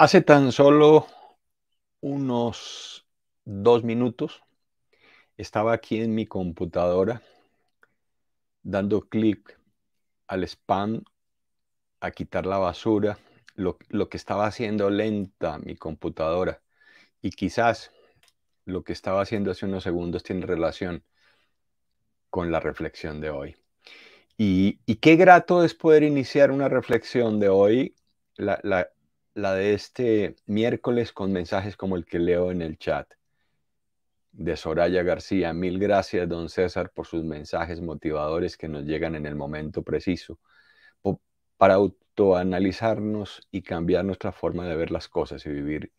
Hace tan solo unos dos minutos estaba aquí en mi computadora dando clic al spam, a quitar la basura, lo, que estaba haciendo lenta mi computadora. Y quizás lo que estaba haciendo hace unos segundos tiene relación con la reflexión de hoy. Y, qué grato es poder iniciar una reflexión de hoy. La, la de este miércoles con mensajes como el que leo en el chat de Soraya García. Mil gracias, don César, por sus mensajes motivadores que nos llegan en el momento preciso para autoanalizarnos y cambiar nuestra forma de ver las cosas y vivir.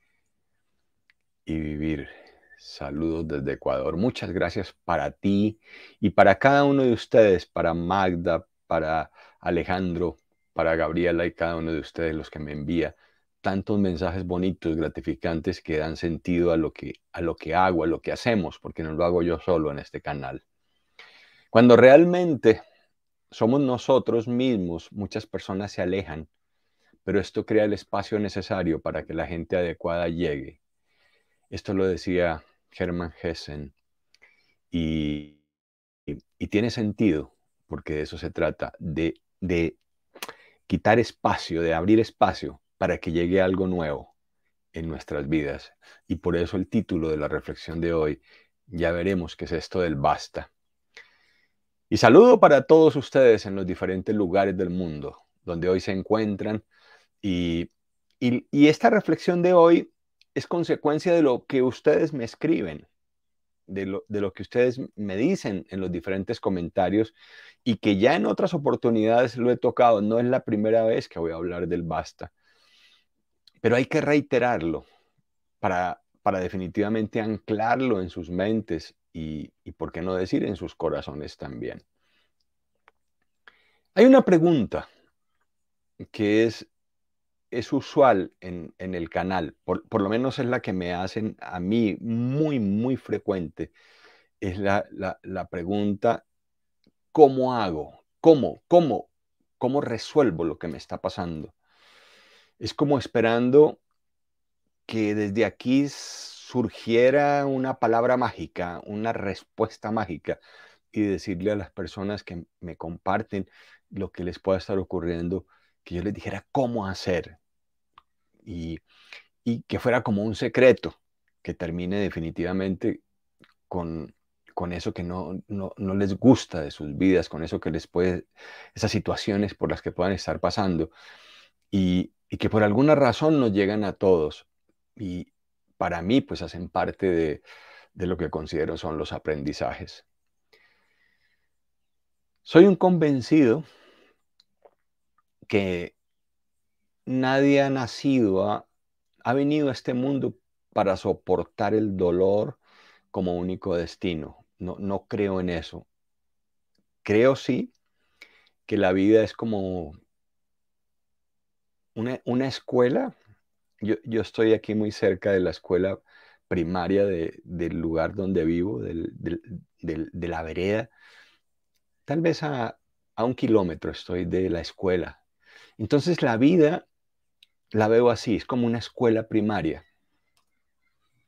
Y vivir. Saludos desde Ecuador. Muchas gracias para ti y para cada uno de ustedes, para Magda, para Alejandro, para Gabriela y cada uno de ustedes los que me envía tantos mensajes bonitos, gratificantes que dan sentido a lo que, a lo que hago, a lo que hacemos, porque no lo hago yo solo en este canal. Cuando realmente somos nosotros mismos, muchas personas se alejan, pero esto crea el espacio necesario para que la gente adecuada llegue. Esto lo decía Hermann Hessen y, tiene sentido, porque de eso se trata, de quitar espacio, de abrir espacio para que llegue algo nuevo en nuestras vidas. Y por eso el título de la reflexión de hoy, ya veremos qué es esto del basta. Y saludo para todos ustedes en los diferentes lugares del mundo donde hoy se encuentran. Y, y, esta reflexión de hoy es consecuencia de lo que ustedes me escriben, de lo, que ustedes me dicen en los diferentes comentarios y que ya en otras oportunidades lo he tocado. No es la primera vez que voy a hablar del basta. Pero hay que reiterarlo para, definitivamente anclarlo en sus mentes y, por qué no decir, en sus corazones también. Hay una pregunta que es, es usual en, el canal, por, lo menos es la que me hacen a mí muy, muy frecuente. Es la, la pregunta, ¿cómo hago? ¿Cómo? ¿Cómo? ¿Cómo resuelvo lo que me está pasando? es como esperando que desde aquí surgiera una palabra mágica, una respuesta mágica y decirle a las personas que me comparten lo que les pueda estar ocurriendo, que yo les dijera cómo hacer y, que fuera como un secreto que termine definitivamente con, con eso que no, no, les gusta de sus vidas, con eso que les puede, esas situaciones por las que puedan estar pasando. Y, y que por alguna razón nos llegan a todos y para mí pues hacen parte de, lo que considero son los aprendizajes. Soy un convencido que nadie ha nacido, ha venido a este mundo para soportar el dolor como único destino. No, no creo en eso. Creo sí que la vida es como una, escuela, yo, estoy aquí muy cerca de la escuela primaria del lugar donde vivo, de la vereda, tal vez a, a un kilómetro estoy de la escuela. Entonces la vida la veo así, es como una escuela primaria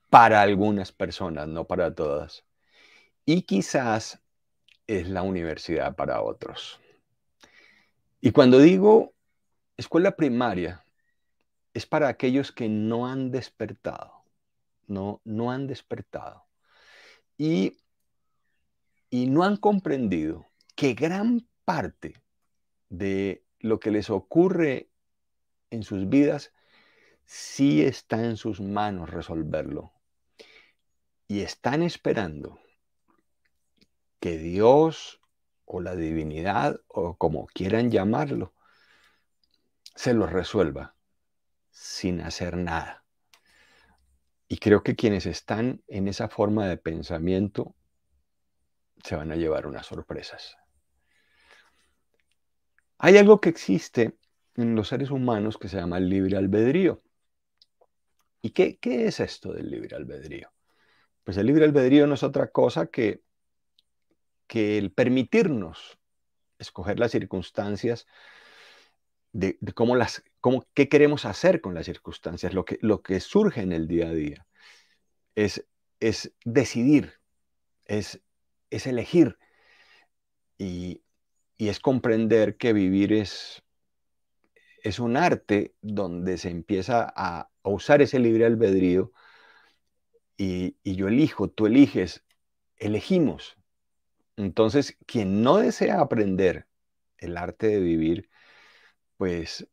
para algunas personas, no para todas. Y quizás es la universidad para otros. Y cuando digo Escuela primaria es para aquellos que no han despertado, no, no han despertado y, y no han comprendido que gran parte de lo que les ocurre en sus vidas sí está en sus manos resolverlo. Y están esperando que Dios o la divinidad o como quieran llamarlo se los resuelva sin hacer nada. Y creo que quienes están en esa forma de pensamiento se van a llevar unas sorpresas. Hay algo que existe en los seres humanos que se llama el libre albedrío. ¿Y qué, qué es esto del libre albedrío? Pues el libre albedrío no es otra cosa que, que el permitirnos escoger las circunstancias de, cómo las, cómo, qué queremos hacer con las circunstancias, lo que, lo que surge en el día a día. Es, es decidir, es, es elegir y, y, es comprender que vivir es, es un arte donde se empieza a, usar ese libre albedrío y, y yo elijo, tú eliges, elegimos. Entonces, quien no desea aprender el arte de vivir, pues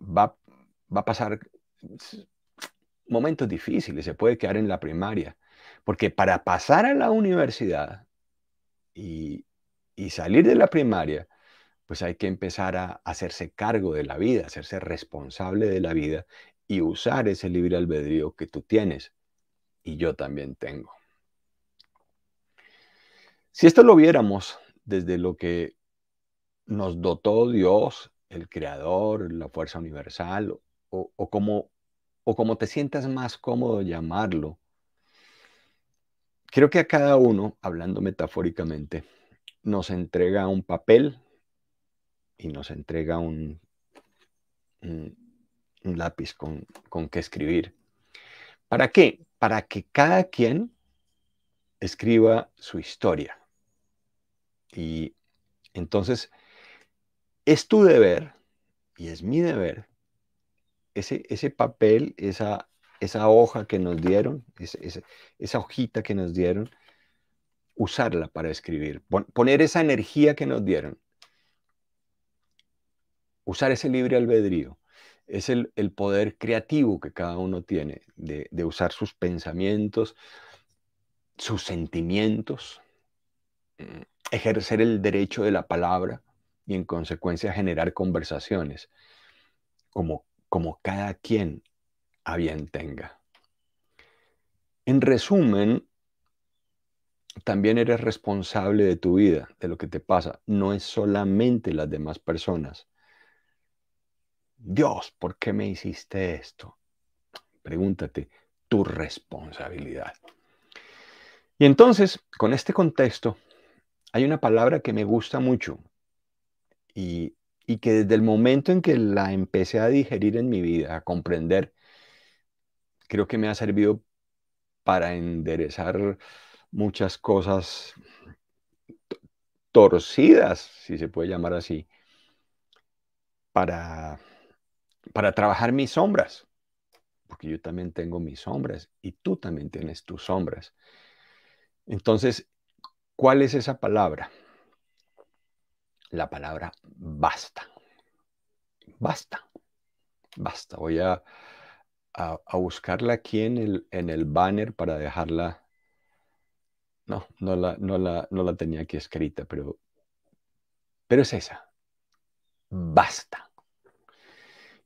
va, a pasar momentos difíciles, se puede quedar en la primaria, porque para pasar a la universidad y salir de la primaria, pues hay que empezar a hacerse cargo de la vida, hacerse responsable de la vida y usar ese libre albedrío que tú tienes y yo también tengo. Si esto lo viéramos desde lo que nos dotó Dios, el Creador, la fuerza universal, o, como, o como te sientas más cómodo llamarlo. Creo que a cada uno, hablando metafóricamente, nos entrega un papel y nos entrega un, lápiz con, con que escribir. ¿Para qué? Para que cada quien escriba su historia. Y entonces, es tu deber y es mi deber, ese, ese papel, esa, esa hoja que nos dieron, esa, hojita que nos dieron, usarla para escribir, poner esa energía que nos dieron, usar ese libre albedrío, es el, poder creativo que cada uno tiene de usar sus pensamientos, sus sentimientos, mm, ejercer el derecho de la palabra y en consecuencia generar conversaciones como, como cada quien a bien tenga. En resumen, también eres responsable de tu vida, de lo que te pasa. No es solamente las demás personas. Dios, ¿por qué me hiciste esto? Pregúntate tu responsabilidad. Y entonces, con este contexto, hay una palabra que me gusta mucho y, que desde el momento en que la empecé a digerir en mi vida, a comprender, creo que me ha servido para enderezar muchas cosas torcidas, si se puede llamar así, para, para trabajar mis sombras, porque yo también tengo mis sombras y tú también tienes tus sombras. Entonces, ¿cuál es esa palabra? la palabra basta. Basta. Basta. Voy a, a, buscarla aquí en el, banner para dejarla. No, no la, no la, tenía aquí escrita, pero, pero es esa. Basta.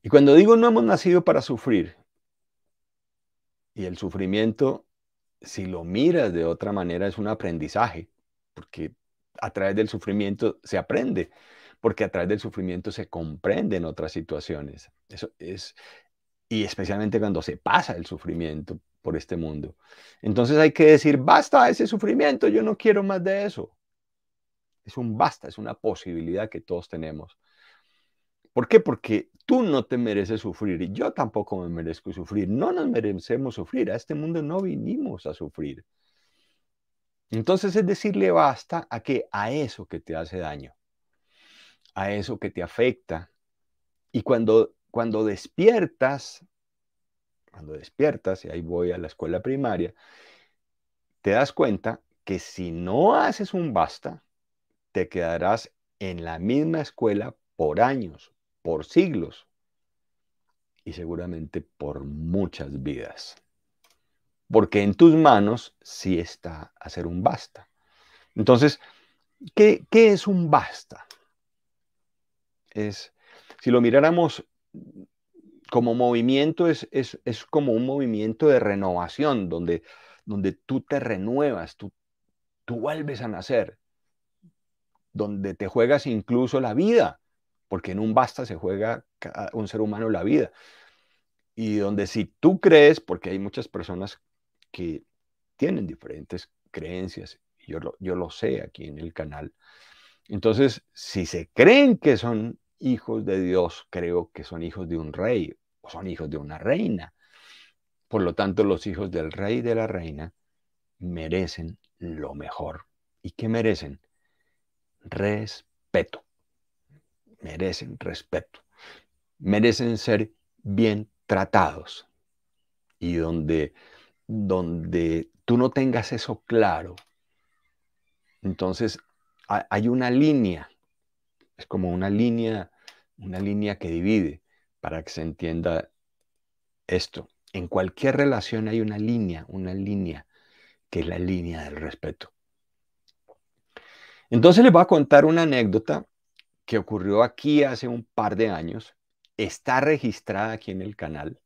Y cuando digo no hemos nacido para sufrir, y el sufrimiento, si lo miras de otra manera, es un aprendizaje, porque a través del sufrimiento se aprende, porque a través del sufrimiento se comprenden otras situaciones. Eso es, y especialmente cuando se pasa el sufrimiento por este mundo. Entonces hay que decir, basta ese sufrimiento, yo no quiero más de eso. Es un basta, es una posibilidad que todos tenemos. ¿Por qué? Porque tú no te mereces sufrir y yo tampoco me merezco sufrir. No nos merecemos sufrir. A este mundo no vinimos a sufrir. Entonces es decirle basta a que a eso que te hace daño, a eso que te afecta. Y cuando, cuando despiertas, cuando despiertas, y ahí voy a la escuela primaria, te das cuenta que si no haces un basta, te quedarás en la misma escuela por años, por siglos y seguramente por muchas vidas porque en tus manos sí está hacer un basta. Entonces, ¿qué, es un basta? Es, si lo miráramos como movimiento, es, es, como un movimiento de renovación, donde, donde tú te renuevas, tú, tú vuelves a nacer, donde te juegas incluso la vida, porque en un basta se juega un ser humano la vida. Y donde si tú crees, porque hay muchas personas que tienen diferentes creencias. Yo lo, yo lo sé aquí en el canal. Entonces, si se creen que son hijos de Dios, creo que son hijos de un rey o son hijos de una reina. Por lo tanto, los hijos del rey y de la reina merecen lo mejor. ¿Y qué merecen? Respeto. Merecen respeto. Merecen ser bien tratados. Y donde donde tú no tengas eso claro, entonces hay una línea, es como una línea, una línea que divide para que se entienda esto. En cualquier relación hay una línea, una línea que es la línea del respeto. Entonces les voy a contar una anécdota que ocurrió aquí hace un par de años. Está registrada aquí en el canal.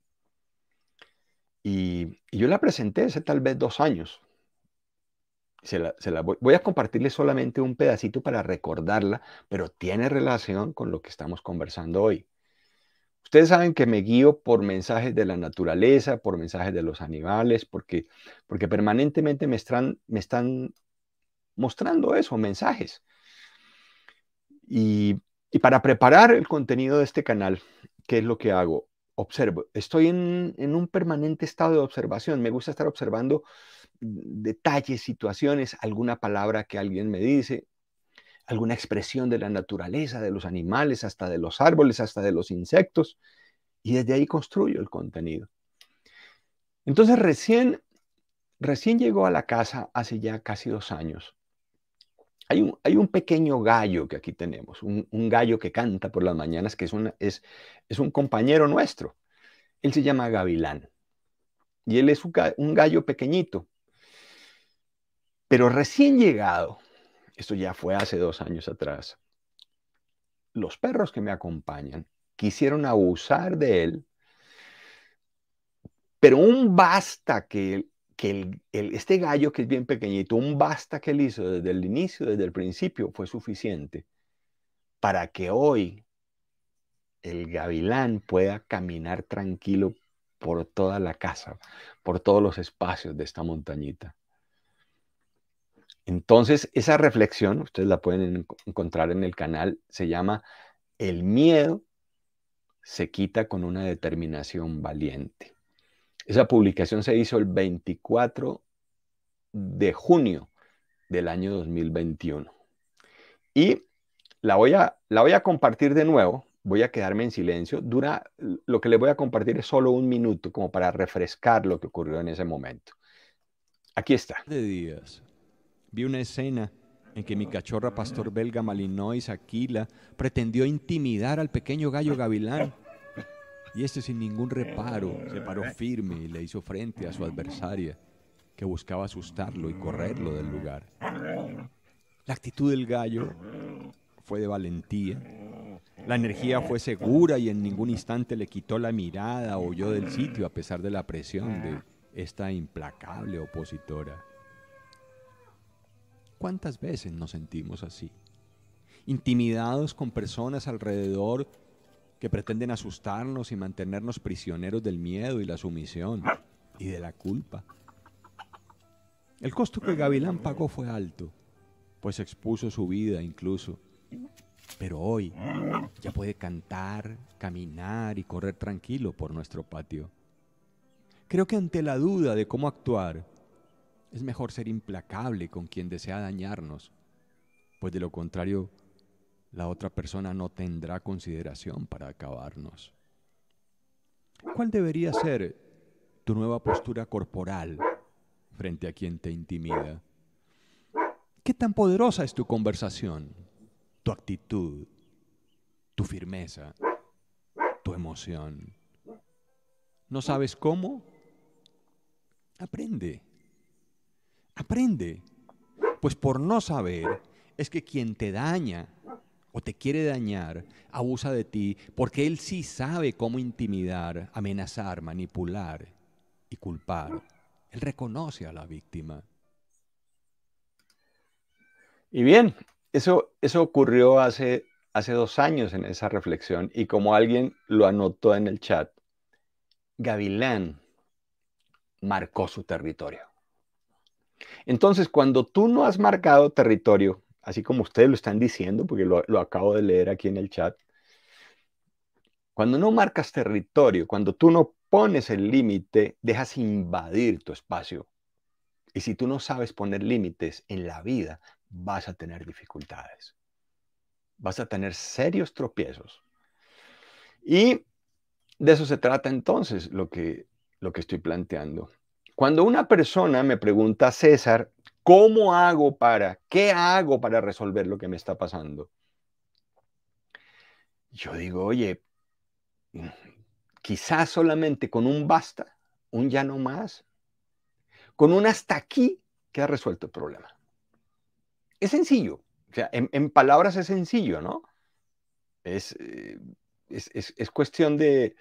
Y, yo la presenté hace tal vez dos años. Se la, voy, a compartirle solamente un pedacito para recordarla, pero tiene relación con lo que estamos conversando hoy. Ustedes saben que me guío por mensajes de la naturaleza, por mensajes de los animales, porque, porque permanentemente me están, me están mostrando eso, mensajes. y para preparar el contenido de este canal, ¿qué es lo que hago? observo, estoy en, un permanente estado de observación, me gusta estar observando detalles, situaciones, alguna palabra que alguien me dice, alguna expresión de la naturaleza, de los animales, hasta de los árboles, hasta de los insectos, y desde ahí construyo el contenido. Entonces recién, recién llegó a la casa hace ya casi dos años hay un, pequeño gallo que aquí tenemos, un, gallo que canta por las mañanas, que es, un compañero nuestro. Él se llama Gavilán y él es un, un gallo pequeñito, pero recién llegado, esto ya fue hace dos años atrás, los perros que me acompañan quisieron abusar de él, pero un basta que que este gallo que es bien pequeñito, un basta que él hizo desde el inicio, desde el principio, fue suficiente para que hoy el gavilán pueda caminar tranquilo por toda la casa, por todos los espacios de esta montañita. Entonces, esa reflexión, ustedes la pueden encontrar en el canal, se llama El miedo se quita con una determinación valiente. Esa publicación se hizo el 24 de junio del año 2021. Y la voy a, la voy a compartir de nuevo. Voy a quedarme en silencio. Dura, lo que les voy a compartir es solo un minuto, como para refrescar lo que ocurrió en ese momento. Aquí está. De días. Vi una escena en que mi cachorra pastor belga Malinois Aquila pretendió intimidar al pequeño gallo gavilán y este sin ningún reparo eh, se paró eh. firme y le hizo frente a su adversaria, que buscaba asustarlo y correrlo del lugar. La actitud del gallo fue de valentía. La energía fue segura y en ningún instante le quitó la mirada o yo del sitio a pesar de la presión de esta implacable opositora. ¿Cuántas veces nos sentimos así? Intimidados con personas alrededor que pretenden asustarnos y mantenernos prisioneros del miedo y la sumisión y de la culpa. El costo que Gavilán pagó fue alto, pues expuso su vida incluso. Pero hoy ya puede cantar, caminar y correr tranquilo por nuestro patio. Creo que ante la duda de cómo actuar, es mejor ser implacable con quien desea dañarnos, pues de lo contrario la otra persona no tendrá consideración para acabarnos. ¿Cuál debería ser tu nueva postura corporal frente a quien te intimida? ¿Qué tan poderosa es tu conversación, tu actitud, tu firmeza, tu emoción? ¿No sabes cómo? Aprende. Aprende. Pues por no saber es que quien te daña o te quiere dañar, abusa de ti, porque él sí sabe cómo intimidar, amenazar, manipular y culpar. Él reconoce a la víctima. Y bien, eso, eso ocurrió hace, hace dos años en esa reflexión y como alguien lo anotó en el chat, Gavilán marcó su territorio. Entonces, cuando tú no has marcado territorio, así como ustedes lo están diciendo, porque lo, acabo de leer aquí en el chat, cuando no marcas territorio, cuando tú no pones el límite, dejas invadir tu espacio. Y si tú no sabes poner límites en la vida, vas a tener dificultades. Vas a tener serios tropiezos. Y de eso se trata entonces lo que, lo que estoy planteando. Cuando una persona me pregunta, César, ¿Cómo hago para? ¿Qué hago para resolver lo que me está pasando? Yo digo, oye, quizás solamente con un basta, un ya no más, con un hasta aquí queda resuelto el problema. Es sencillo, o sea, en, palabras es sencillo, ¿no? Es, eh, cuestión de,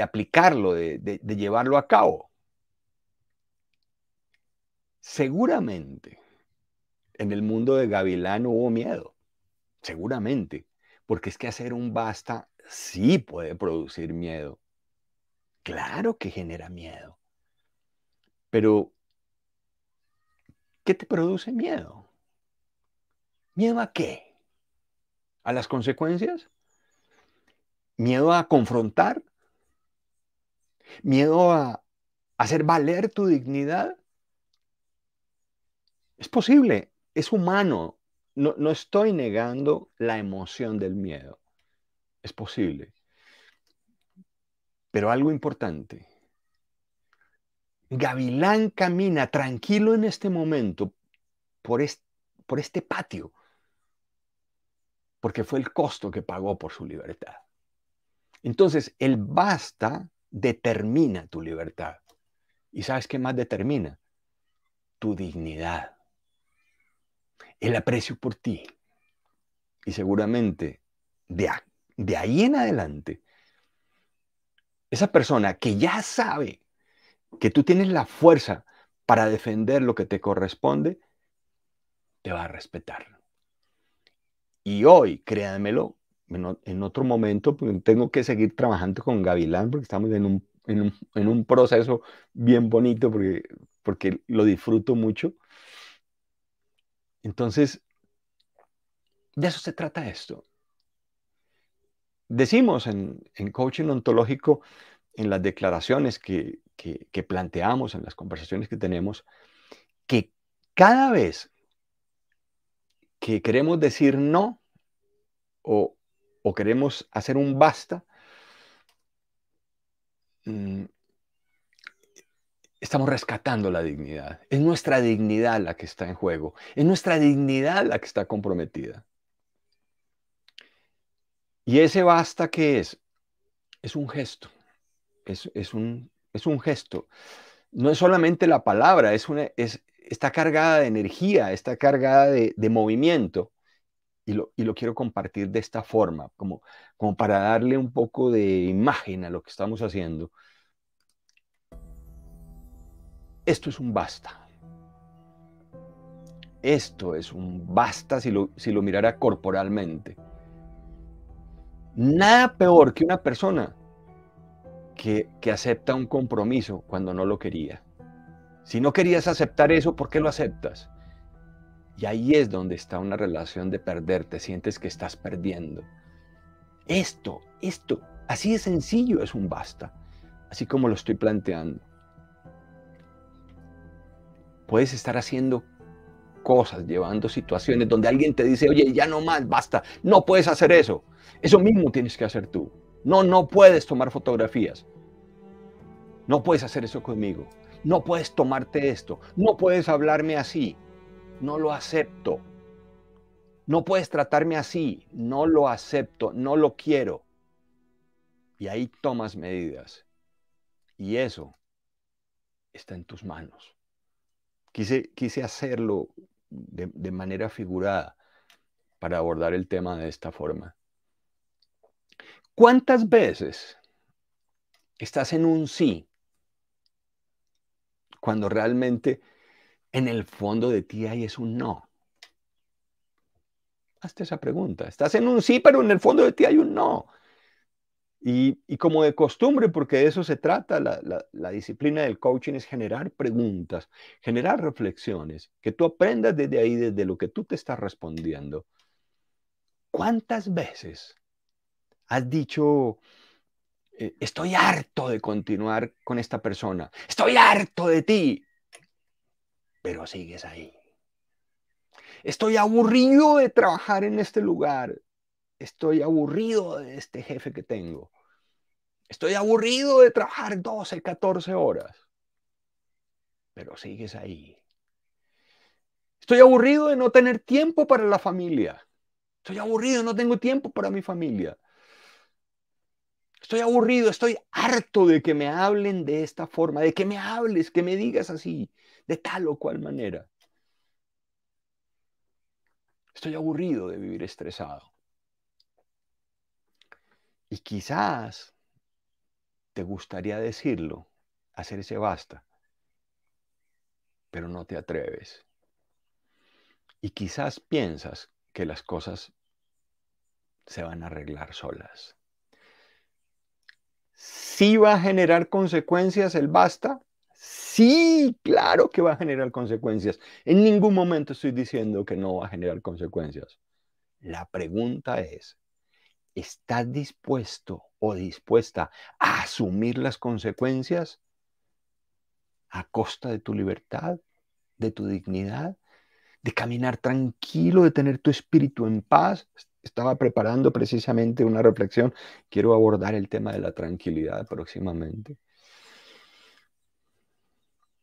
aplicarlo, de llevarlo a cabo. Seguramente en el mundo de Gavilán hubo miedo, seguramente, porque es que hacer un basta sí puede producir miedo. Claro que genera miedo. Pero, ¿qué te produce miedo? ¿Miedo a qué? ¿A las consecuencias? ¿Miedo a confrontar? ¿Miedo a hacer valer tu dignidad? Es posible, es humano. No, estoy negando la emoción del miedo. Es posible. Pero algo importante. Gavilán camina tranquilo en este momento por, por este patio, porque fue el costo que pagó por su libertad. Entonces, el basta determina tu libertad. ¿Y sabes qué más determina? Tu dignidad el aprecio por ti. Y seguramente de, ahí en adelante, esa persona que ya sabe que tú tienes la fuerza para defender lo que te corresponde, te va a respetar. Y hoy, créanmelo, en, otro momento pues, tengo que seguir trabajando con Gavilán porque estamos en un, proceso bien bonito porque, porque lo disfruto mucho. Entonces, de eso se trata esto. Decimos en, coaching ontológico, en las declaraciones que, planteamos, en las conversaciones que tenemos, que cada vez que queremos decir no o, o, queremos hacer un basta, mm, estamos rescatando la dignidad. Es nuestra dignidad la que está en juego. Es nuestra dignidad la que está comprometida. Y ese basta que es, es un gesto. Es, un, gesto. No es solamente la palabra, es está cargada de energía, está cargada de, movimiento. Y lo, quiero compartir de esta forma, como, como para darle un poco de imagen a lo que estamos haciendo esto es un basta. Esto es un basta si lo, mirara corporalmente. Nada peor que una persona que, que acepta un compromiso cuando no lo quería. Si no querías aceptar eso, ¿por qué lo aceptas? Y ahí es donde está una relación de perderte, sientes que estás perdiendo. Esto, esto, así de sencillo es un basta, así como lo estoy planteando puedes estar haciendo cosas, llevando situaciones donde alguien te dice, oye, ya no más, basta, no puedes hacer eso. Eso mismo tienes que hacer tú. No, no puedes tomar fotografías. No puedes hacer eso conmigo. No puedes tomarte esto. No puedes hablarme así. No lo acepto. No puedes tratarme así. No lo acepto. No lo quiero. Y ahí tomas medidas. Y eso está en tus manos. Quise, hacerlo de, de manera figurada para abordar el tema de esta forma. ¿Cuántas veces estás en un sí cuando realmente en el fondo de ti hay es un no? Hazte esa pregunta. Estás en un sí, pero en el fondo de ti hay un no. Y, como de costumbre, porque de eso se trata, la, disciplina del coaching es generar preguntas, generar reflexiones, que tú aprendas desde ahí, desde lo que tú te estás respondiendo. ¿Cuántas veces has dicho, eh, estoy harto de continuar con esta persona, estoy harto de ti, pero sigues ahí? Estoy aburrido de trabajar en este lugar, Estoy aburrido de este jefe que tengo. Estoy aburrido de trabajar 12, 14 horas. Pero sigues ahí. Estoy aburrido de no tener tiempo para la familia. Estoy aburrido, no tengo tiempo para mi familia. Estoy aburrido, estoy harto de que me hablen de esta forma, de que me hables, que me digas así, de tal o cual manera. Estoy aburrido de vivir estresado. Y quizás te gustaría decirlo, hacer ese basta, pero no te atreves. Y quizás piensas que las cosas se van a arreglar solas. ¿Sí va a generar consecuencias el basta? Sí, claro que va a generar consecuencias. En ningún momento estoy diciendo que no va a generar consecuencias. La pregunta es, ¿estás dispuesto o dispuesta a asumir las consecuencias a costa de tu libertad, de tu dignidad, de caminar tranquilo, de tener tu espíritu en paz? Estaba preparando precisamente una reflexión. Quiero abordar el tema de la tranquilidad próximamente.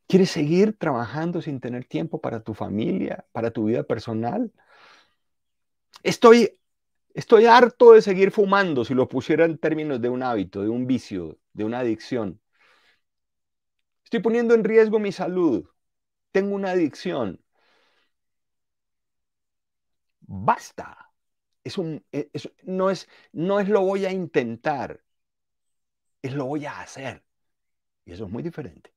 ¿Quieres seguir trabajando sin tener tiempo para tu familia, para tu vida personal? Estoy Estoy harto de seguir fumando, si lo pusiera en términos de un hábito, de un vicio, de una adicción. Estoy poniendo en riesgo mi salud. Tengo una adicción. Basta. Es un, e, no, es, no es lo voy a intentar, es lo voy a hacer. Y eso es muy diferente.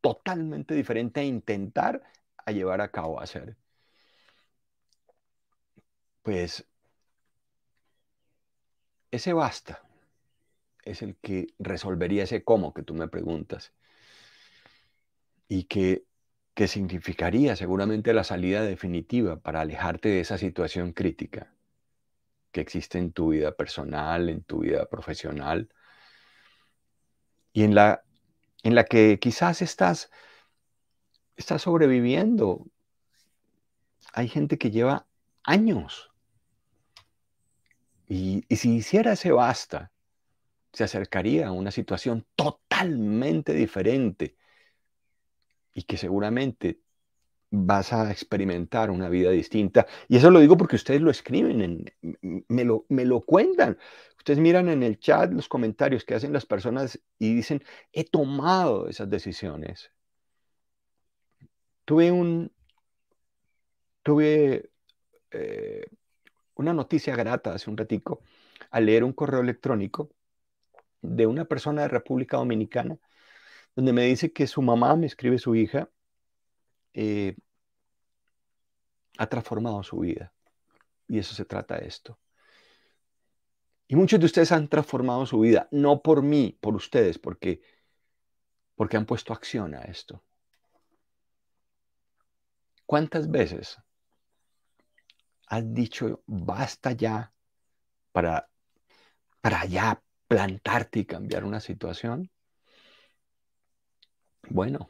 Totalmente diferente a intentar, a llevar a cabo, a hacer. Pues ese basta es el que resolvería ese cómo que tú me preguntas y que, significaría seguramente la salida definitiva para alejarte de esa situación crítica que existe en tu vida personal, en tu vida profesional, y en la, en la que quizás estás, estás sobreviviendo. Hay gente que lleva años y, si hiciera ese basta, se acercaría a una situación totalmente diferente y que seguramente vas a experimentar una vida distinta. Y eso lo digo porque ustedes lo escriben, me, lo, me lo cuentan. Ustedes miran en el chat los comentarios que hacen las personas y dicen, he tomado esas decisiones. Tuve un, tuve eh, una noticia grata hace un ratico al leer un correo electrónico de una persona de República Dominicana, donde me dice que su mamá, me escribe su hija, eh, ha transformado su vida. Y eso se trata de esto. Y muchos de ustedes han transformado su vida, no por mí, por ustedes, porque, porque han puesto acción a esto. ¿Cuántas veces has dicho basta ya para, para ya plantarte y cambiar una situación? Bueno,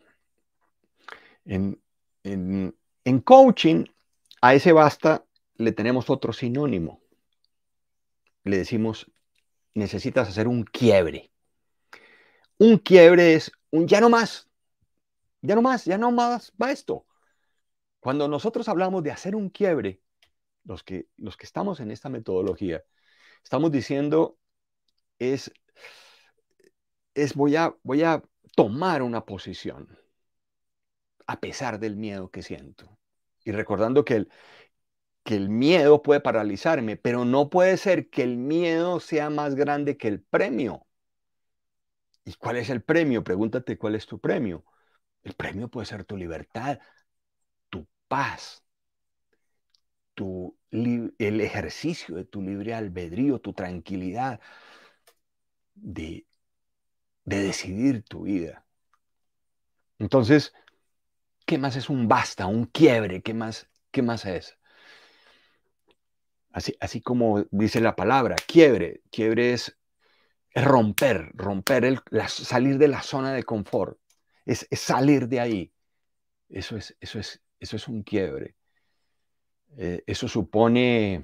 en, en coaching a ese basta le tenemos otro sinónimo. Le decimos, necesitas hacer un quiebre. Un quiebre es un ya no más. Ya no más, ya no más va esto. Cuando nosotros hablamos de hacer un quiebre, los que, estamos en esta metodología, estamos diciendo es, es voy, a, voy a tomar una posición a pesar del miedo que siento. Y recordando que el, que el miedo puede paralizarme, pero no puede ser que el miedo sea más grande que el premio. ¿Y cuál es el premio? Pregúntate cuál es tu premio. El premio puede ser tu libertad, tu paz, tu, el ejercicio de tu libre albedrío, tu tranquilidad de, decidir tu vida. Entonces, ¿qué más es un basta, un quiebre? ¿Qué más, qué más es? Así, así como dice la palabra, quiebre. Quiebre es, romper, romper, el, salir de la zona de confort, es, es salir de ahí. Eso es, eso, es, eso es un quiebre. Eh, eso supone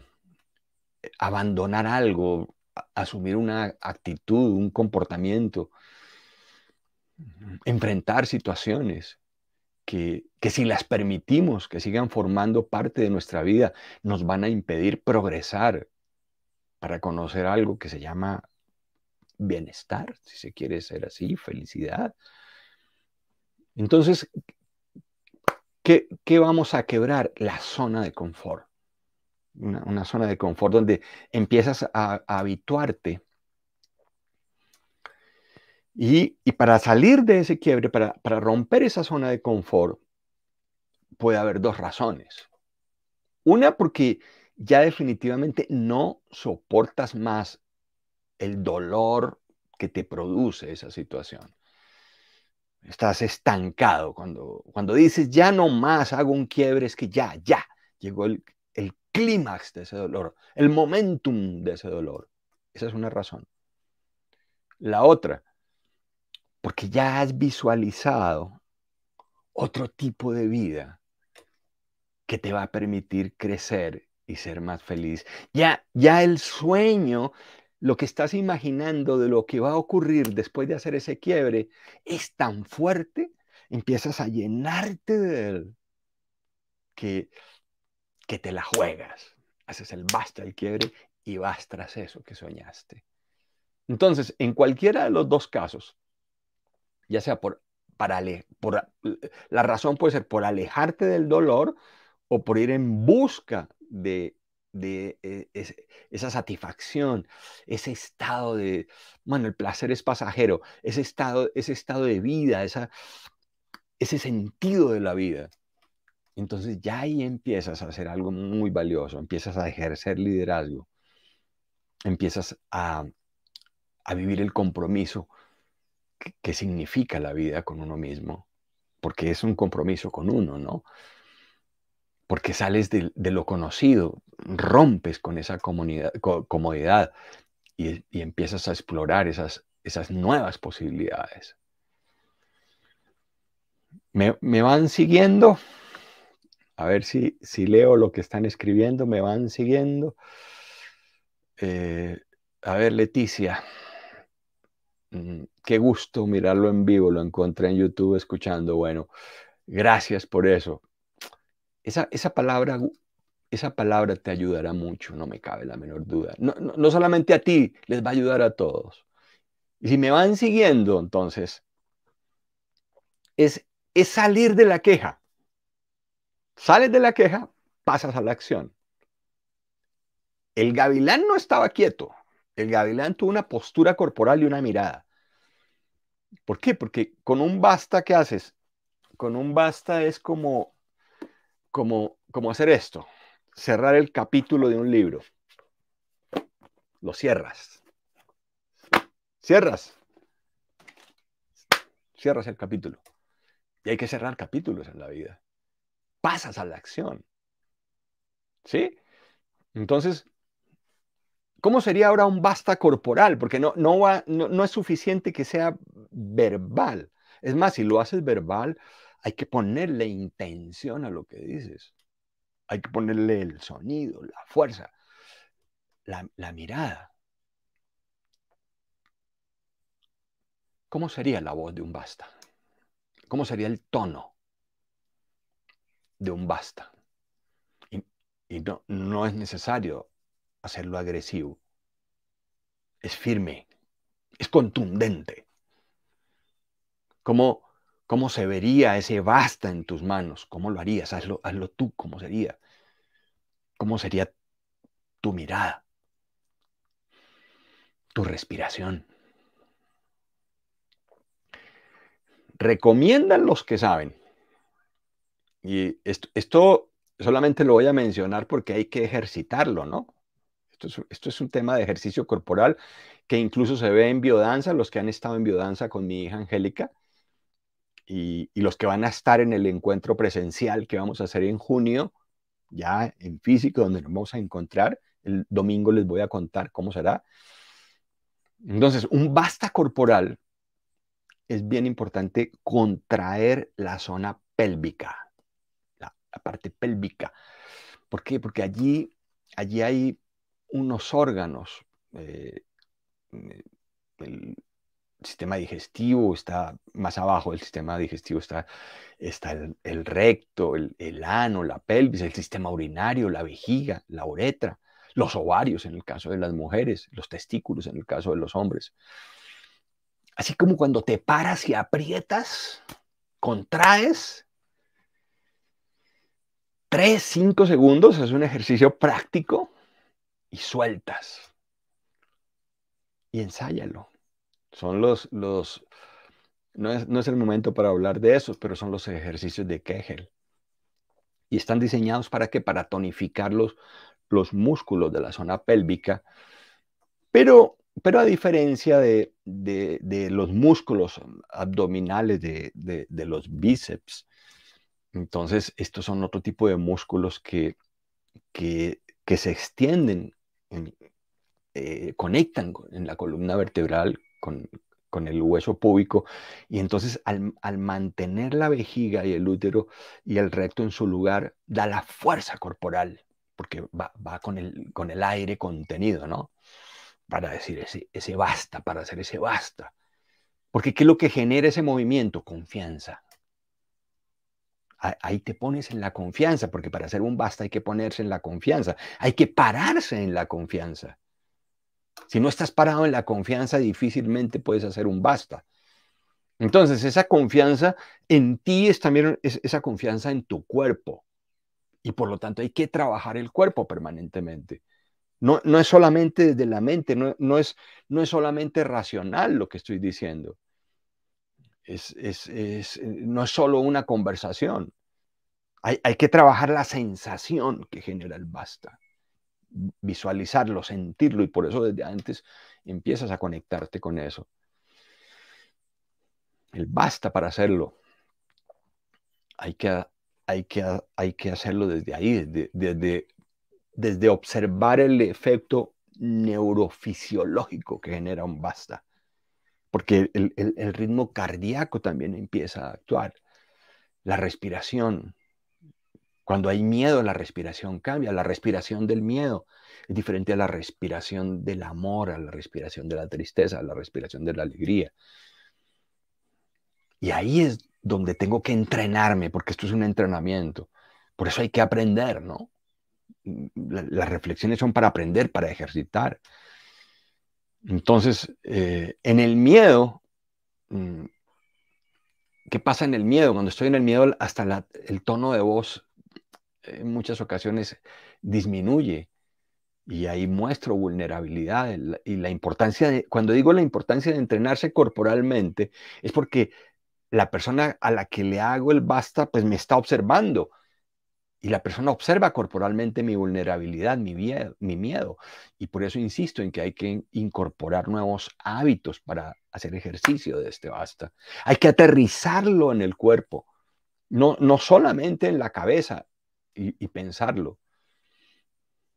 eh, abandonar algo, asumir una actitud, un comportamiento, enfrentar situaciones que, que, si las permitimos que sigan formando parte de nuestra vida, nos van a impedir progresar para conocer algo que se llama bienestar, si se quiere ser así, felicidad. Entonces, ¿Qué, vamos a quebrar? La zona de confort. Una, zona de confort donde empiezas a, habituarte. Y, para salir de ese quiebre, para romper esa zona de confort, puede haber dos razones. Una, porque ya definitivamente no soportas más el dolor que te produce esa situación. Estás estancado. Cuando, cuando dices, ya no más hago un quiebre, es que ya, ya, llegó el, el clímax de ese dolor, el momentum de ese dolor. Esa es una razón. La otra, porque ya has visualizado otro tipo de vida que te va a permitir crecer y ser más feliz. Ya, ya el sueño lo que estás imaginando de lo que va a ocurrir después de hacer ese quiebre es tan fuerte, empiezas a llenarte de él, que, que te la juegas. Haces el basta, el quiebre y vas tras eso que soñaste. Entonces, en cualquiera de los dos casos, ya sea por, para por la razón puede ser por alejarte del dolor o por ir en busca de de eh, esa satisfacción, ese estado de, bueno, el placer es pasajero, ese estado, ese estado de vida, ese sentido de la vida. Entonces ya ahí empiezas a hacer algo muy valioso, empiezas a ejercer liderazgo, empiezas a, a vivir el compromiso que significa la vida con uno mismo, porque es un compromiso con uno, ¿no? porque sales de, lo conocido, rompes con esa comodidad y, empiezas a explorar esas, esas nuevas posibilidades. ¿Me, van siguiendo? A ver si, si leo lo que están escribiendo, me van siguiendo. Eh, a ver, Leticia, mm, qué gusto mirarlo en vivo, lo encontré en YouTube escuchando. Bueno, gracias por eso. Esa, palabra, esa palabra te ayudará mucho, no me cabe la menor duda. No, solamente a ti, les va a ayudar a todos. Y si me van siguiendo, entonces, es, es salir de la queja. Sales de la queja, pasas a la acción. El gavilán no estaba quieto. El gavilán tuvo una postura corporal y una mirada. ¿Por qué? Porque con un basta, ¿qué haces? Con un basta es como ¿Cómo hacer esto, cerrar el capítulo de un libro. Lo cierras. Cierras. Cierras el capítulo. Y hay que cerrar capítulos en la vida. Pasas a la acción. ¿Sí? Entonces, ¿cómo sería ahora un basta corporal? Porque no, no es suficiente que sea verbal. Es más, si lo haces verbal, hay que ponerle intención a lo que dices. Hay que ponerle el sonido, la fuerza, la, mirada. ¿Cómo sería la voz de un basta? ¿Cómo sería el tono de un basta? Y, no, es necesario hacerlo agresivo. Es firme, es contundente. Como ¿Cómo se vería ese basta en tus manos? ¿Cómo lo harías? Hazlo, hazlo tú, ¿cómo sería? ¿Cómo sería tu mirada? Tu respiración. Recomiendan los que saben. Y esto, solamente lo voy a mencionar porque hay que ejercitarlo, ¿no? Esto es, esto es, un tema de ejercicio corporal que incluso se ve en biodanza, los que han estado en biodanza con mi hija Angélica, y, los que van a estar en el encuentro presencial que vamos a hacer en junio, ya en físico, donde nos vamos a encontrar, el domingo les voy a contar cómo será. Entonces, un basta corporal es bien importante contraer la zona pélvica, la, parte pélvica. ¿Por qué? Porque allí, allí hay unos órganos, eh, eh, el, sistema digestivo está más abajo del sistema digestivo, está, está el, recto, el, ano, la pelvis, el sistema urinario, la vejiga, la uretra, los ovarios en el caso de las mujeres, los testículos en el caso de los hombres. Así como cuando te paras y aprietas, contraes, tres, cinco segundos, es un ejercicio práctico y sueltas. Y ensáyalo son los, los no, es, el momento para hablar de esos, pero son los ejercicios de Kegel. Y están diseñados para que para tonificar los, los músculos de la zona pélvica, pero, pero a diferencia de, los músculos abdominales de, los bíceps, entonces, estos son otro tipo de músculos que, que, se extienden, eh, conectan en la columna vertebral con, el hueso púbico. Y entonces al, mantener la vejiga y el útero y el recto en su lugar, da la fuerza corporal, porque va, con, el, aire contenido, ¿no? Para decir ese, ese basta, para hacer ese basta. Porque ¿qué es lo que genera ese movimiento? Confianza. Ahí te pones en la confianza, porque para hacer un basta hay que ponerse en la confianza, hay que pararse en la confianza. Si no estás parado en la confianza, difícilmente puedes hacer un basta. Entonces, esa confianza en ti es también esa confianza en tu cuerpo. Y por lo tanto, hay que trabajar el cuerpo permanentemente. No, es solamente desde la mente, no, es, no es solamente racional lo que estoy diciendo. Es, eh, no es solo una conversación. Hay, hay que trabajar la sensación que genera el basta visualizarlo, sentirlo, y por eso desde antes empiezas a conectarte con eso. El basta para hacerlo. Hay que, hay que, hacerlo desde ahí, desde, desde, observar el efecto neurofisiológico que genera un basta. Porque el ritmo cardíaco también empieza a actuar. La respiración, cuando hay miedo, la respiración cambia. La respiración del miedo es diferente a la respiración del amor, a la respiración de la tristeza, a la respiración de la alegría. Y ahí es donde tengo que entrenarme, porque esto es un entrenamiento. Por eso hay que aprender, ¿no? las reflexiones son para aprender, para ejercitar. Entonces, eh, en el miedo, mm, ¿qué pasa en el miedo? Cuando estoy en el miedo, hasta el tono de voz en muchas ocasiones disminuye y ahí muestro vulnerabilidad y la importancia de, cuando digo la importancia de entrenarse corporalmente, es porque la persona a la que le hago el basta, pues me está observando. Y la persona observa corporalmente mi vulnerabilidad, mi, miedo, Y por eso insisto en que hay que incorporar nuevos hábitos para hacer ejercicio de este basta. Hay que aterrizarlo en el cuerpo, no, no solamente en la cabeza, y, pensarlo.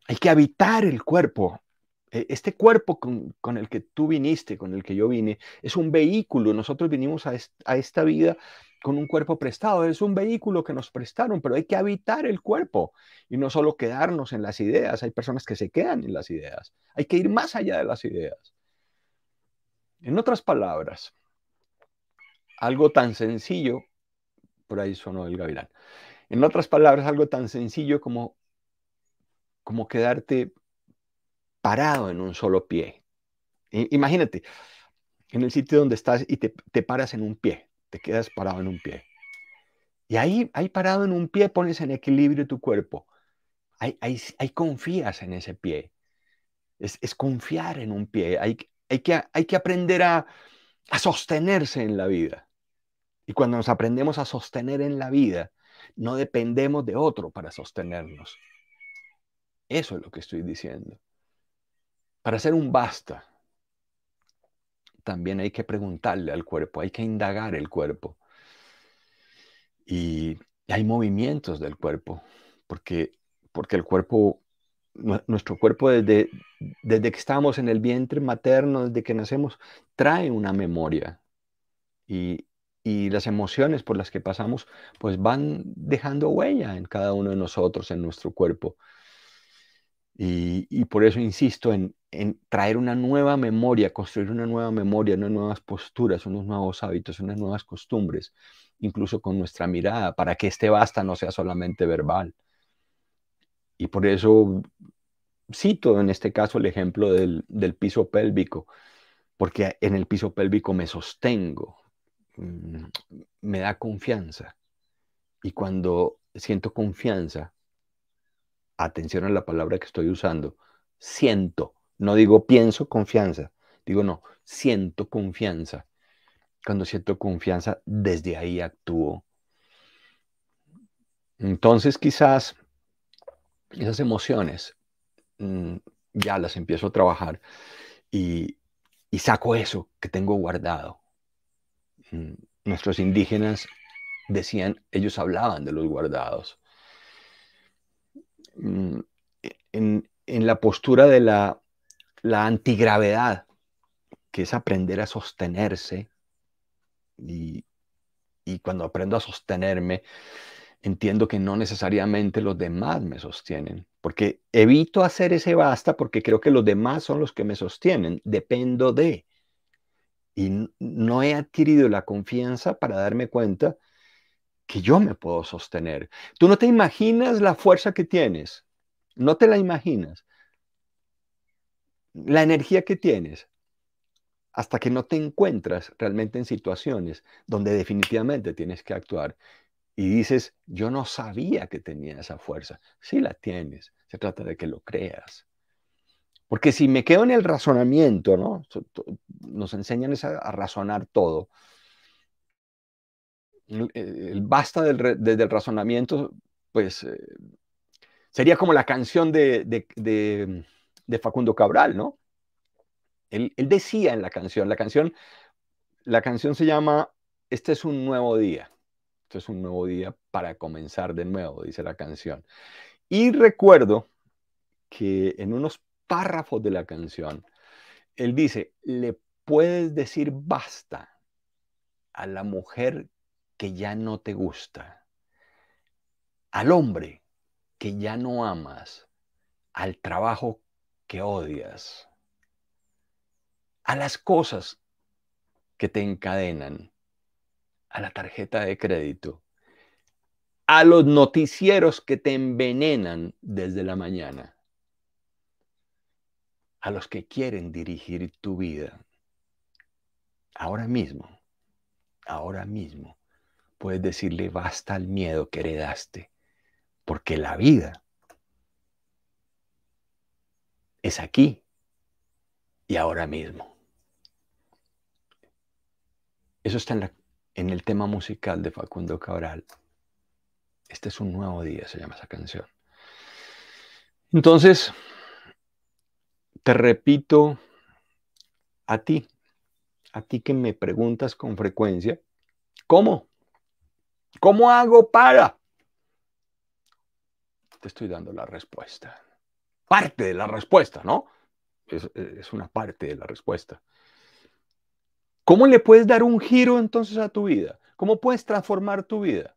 Hay que habitar el cuerpo. E, este cuerpo con, el que tú viniste, con el que yo vine, es un vehículo. Nosotros vinimos a, esta vida con un cuerpo prestado, es un vehículo que nos prestaron, pero hay que habitar el cuerpo y no solo quedarnos en las ideas. Hay personas que se quedan en las ideas. Hay que ir más allá de las ideas. En otras palabras, algo tan sencillo, por ahí sonó el gavilán, en otras palabras, algo tan sencillo como, como quedarte parado en un solo pie. imagínate, en el sitio donde estás y te, te paras en un pie, te quedas parado en un pie. Y ahí, ahí parado en un pie, pones en equilibrio tu cuerpo. Ahí, confías en ese pie. Es, confiar en un pie. Hay, que, hay que aprender a, a sostenerse en la vida. Y cuando nos aprendemos a sostener en la vida, no dependemos de otro para sostenernos. Eso es lo que estoy diciendo. Para ser un basta, también hay que preguntarle al cuerpo, hay que indagar el cuerpo. Y hay movimientos del cuerpo, porque, porque el cuerpo, nuestro cuerpo desde, desde que estamos en el vientre materno, desde que nacemos, trae una memoria. Y, y las emociones por las que pasamos, pues van dejando huella en cada uno de nosotros, en nuestro cuerpo. Y, por eso insisto en, traer una nueva memoria, construir una nueva memoria, unas nuevas posturas, unos nuevos hábitos, unas nuevas costumbres, incluso con nuestra mirada, para que este basta no sea solamente verbal. Y por eso cito en este caso el ejemplo del piso pélvico, porque en el piso pélvico me sostengo, Mm, me da confianza. Y cuando siento confianza, atención a la palabra que estoy usando, siento, no digo pienso confianza, digo no, siento confianza. Cuando siento confianza, desde ahí actúo. Entonces quizás esas emociones mm, ya las empiezo a trabajar y saco eso que tengo guardado Mm, nuestros indígenas decían, ellos hablaban de los guardados. Mm, en, la postura de la, antigravedad, que es aprender a sostenerse, y, y cuando aprendo a sostenerme, entiendo que no necesariamente los demás me sostienen, porque evito hacer ese basta porque creo que los demás son los que me sostienen, dependo de y no he adquirido la confianza para darme cuenta que yo me puedo sostener. Tú no te imaginas la fuerza que tienes, no te la imaginas, la energía que tienes, hasta que no te encuentras realmente en situaciones donde definitivamente tienes que actuar y dices, yo no sabía que tenía esa fuerza. Sí la tienes, se trata de que lo creas. Porque si me quedo en el razonamiento, ¿no? Nos enseñan a, razonar todo. Eh, el, basta del, desde el razonamiento, pues eh, sería como la canción de, Facundo Cabral, ¿no? Él, decía en la canción, la canción, la canción se llama Este es un nuevo día. Este es un nuevo día para comenzar de nuevo, dice la canción. Y recuerdo que en unos párrafos de la canción, él dice, le puedes decir basta a la mujer que ya no te gusta, al hombre que ya no amas, al trabajo que odias, a las cosas que te encadenan, a la tarjeta de crédito, a los noticieros que te envenenan desde la mañana a los que quieren dirigir tu vida. Ahora mismo, ahora mismo, puedes decirle basta al miedo que heredaste, porque la vida es aquí y ahora mismo. Eso está en, en el tema musical de Facundo Cabral. Este es un nuevo día, se llama esa canción. Entonces, te repito a ti, a ti que me preguntas con frecuencia, ¿cómo? ¿Cómo hago para? Te estoy dando la respuesta. Parte de la respuesta, ¿no? Es, una parte de la respuesta. ¿Cómo le puedes dar un giro entonces a tu vida? ¿Cómo puedes transformar tu vida?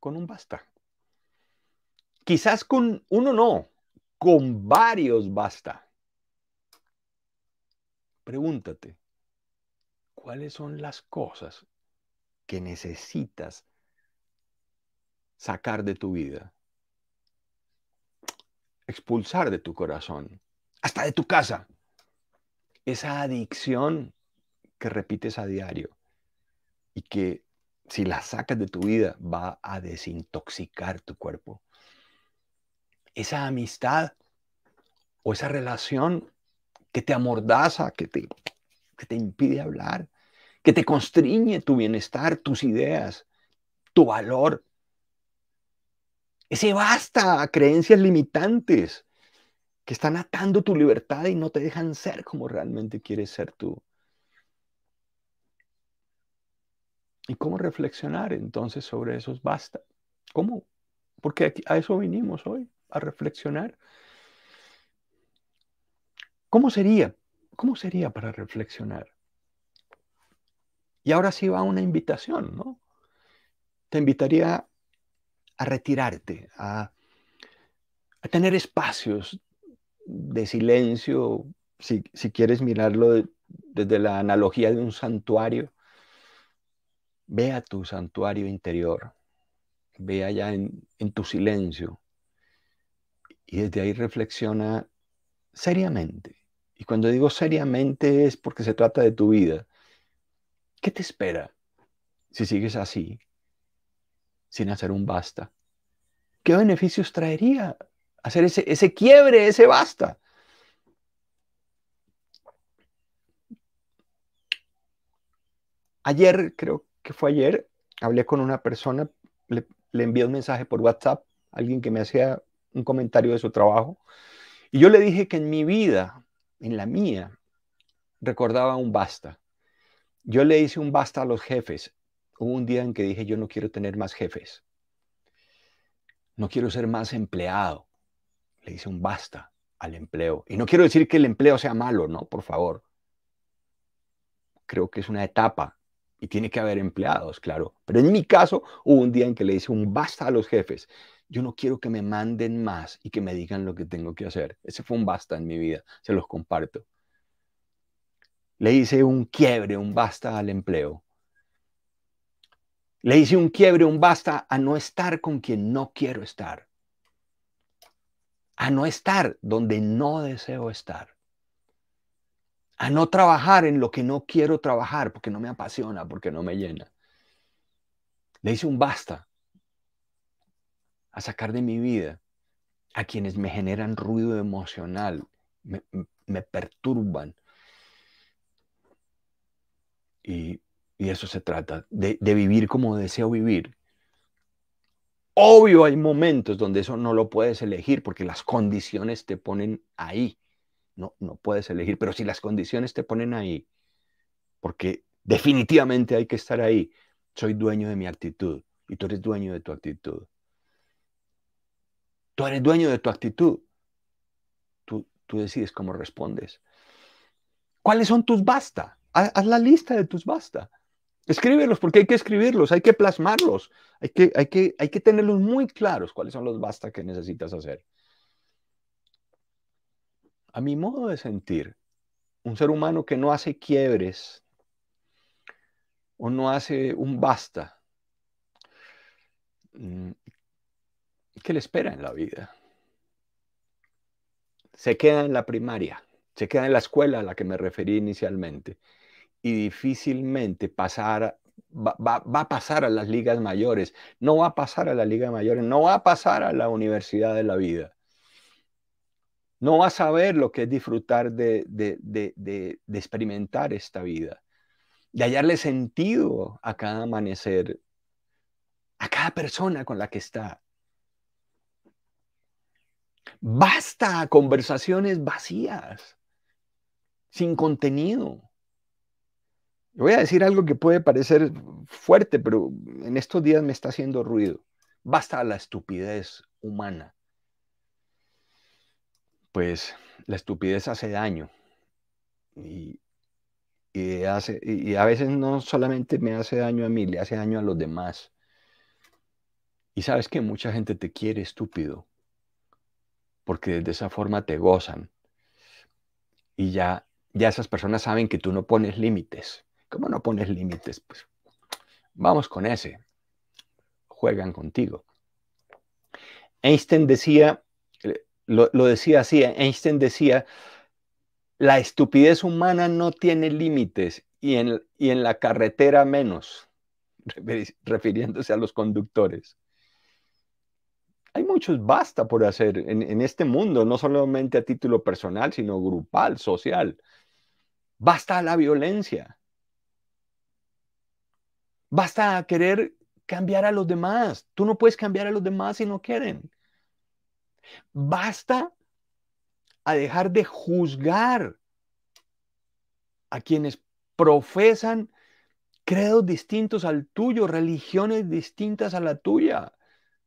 Con un basta. Quizás con uno no, con varios basta. Pregúntate, ¿cuáles son las cosas que necesitas sacar de tu vida? Expulsar de tu corazón, hasta de tu casa, esa adicción que repites a diario y que si la sacas de tu vida va a desintoxicar tu cuerpo esa amistad o esa relación que te amordaza, que te, te impide hablar, que te constriñe tu bienestar, tus ideas, tu valor. Ese basta a creencias limitantes que están atando tu libertad y no te dejan ser como realmente quieres ser tú. ¿Y cómo reflexionar entonces sobre esos basta? ¿Cómo? Porque a eso vinimos hoy a reflexionar. ¿Cómo sería? ¿Cómo sería para reflexionar? Y ahora sí va una invitación, ¿no? Te invitaría a retirarte, a, tener espacios de silencio, si, quieres mirarlo desde la analogía de un santuario. Ve a tu santuario interior, ve allá en, en tu silencio, y desde ahí reflexiona seriamente. Y cuando digo seriamente es porque se trata de tu vida. ¿Qué te espera si sigues así, sin hacer un basta? ¿Qué beneficios traería hacer ese, quiebre, ese basta? Ayer, creo que fue ayer, hablé con una persona, le, le envié un mensaje por WhatsApp, alguien que me hacía un comentario de su trabajo. Y yo le dije que en mi vida, en la mía, recordaba un basta. Yo le hice un basta a los jefes. Hubo un día en que dije, yo no quiero tener más jefes. No quiero ser más empleado. Le hice un basta al empleo. Y no quiero decir que el empleo sea malo, no, por favor. Creo que es una etapa y tiene que haber empleados, claro. Pero en mi caso hubo un día en que le hice un basta a los jefes yo no quiero que me manden más y que me digan lo que tengo que hacer. Ese fue un basta en mi vida, se los comparto. Le hice un quiebre, un basta al empleo. Le hice un quiebre, un basta a no estar con quien no quiero estar. A no estar donde no deseo estar. A no trabajar en lo que no quiero trabajar porque no me apasiona, porque no me llena. Le hice un basta a sacar de mi vida a quienes me generan ruido emocional, me, perturban. Y, eso se trata, de, de vivir como deseo vivir. Obvio hay momentos donde eso no lo puedes elegir porque las condiciones te ponen ahí. No, no puedes elegir, pero si las condiciones te ponen ahí, porque definitivamente hay que estar ahí, soy dueño de mi actitud y tú eres dueño de tu actitud. Tú eres dueño de tu actitud. Tú, decides cómo respondes. ¿Cuáles son tus basta? Haz, la lista de tus basta. Escríbelos porque hay que escribirlos, hay que plasmarlos, hay que, hay que, hay que tenerlos muy claros cuáles son los basta que necesitas hacer. A mi modo de sentir, un ser humano que no hace quiebres o no hace un basta, mm, ¿Qué le espera en la vida? Se queda en la primaria, se queda en la escuela a la que me referí inicialmente y difícilmente va, a pasar a las ligas mayores, no va a pasar a la liga mayores, no va a pasar a la universidad de la vida. No va a saber lo que es disfrutar de, de experimentar esta vida, de hallarle sentido a cada amanecer, a cada persona con la que está, Basta conversaciones vacías, sin contenido. Voy a decir algo que puede parecer fuerte, pero en estos días me está haciendo ruido. Basta la estupidez humana. Pues la estupidez hace daño. Y, hace, y a veces no solamente me hace daño a mí, le hace daño a los demás. Y sabes que mucha gente te quiere estúpido porque de esa forma te gozan. Y ya, ya esas personas saben que tú no pones límites. ¿Cómo no pones límites? Pues vamos con ese. Juegan contigo. Einstein decía, eh, lo, decía así, ¿eh? Einstein decía, la estupidez humana no tiene límites y y en la carretera menos, refiriéndose a los conductores hay muchos basta por hacer en, este mundo, no solamente a título personal, sino grupal, social. Basta la violencia. Basta a querer cambiar a los demás. Tú no puedes cambiar a los demás si no quieren. Basta a dejar de juzgar a quienes profesan credos distintos al tuyo, religiones distintas a la tuya.